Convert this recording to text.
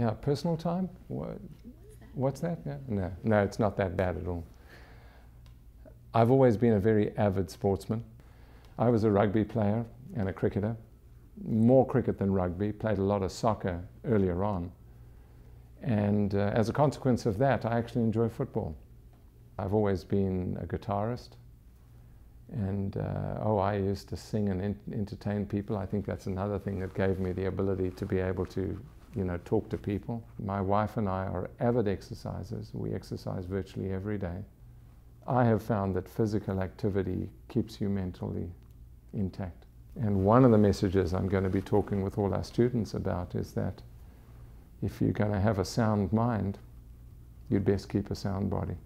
Yeah, personal time? What, what's that? Yeah. No, no, it's not that bad at all. I've always been a very avid sportsman. I was a rugby player and a cricketer, more cricket than rugby, played a lot of soccer earlier on. And uh, as a consequence of that, I actually enjoy football. I've always been a guitarist. And uh, oh, I used to sing and entertain people. I think that's another thing that gave me the ability to be able to you know, talk to people. My wife and I are avid exercisers. We exercise virtually every day. I have found that physical activity keeps you mentally intact. And one of the messages I'm going to be talking with all our students about is that if you're going to have a sound mind, you'd best keep a sound body.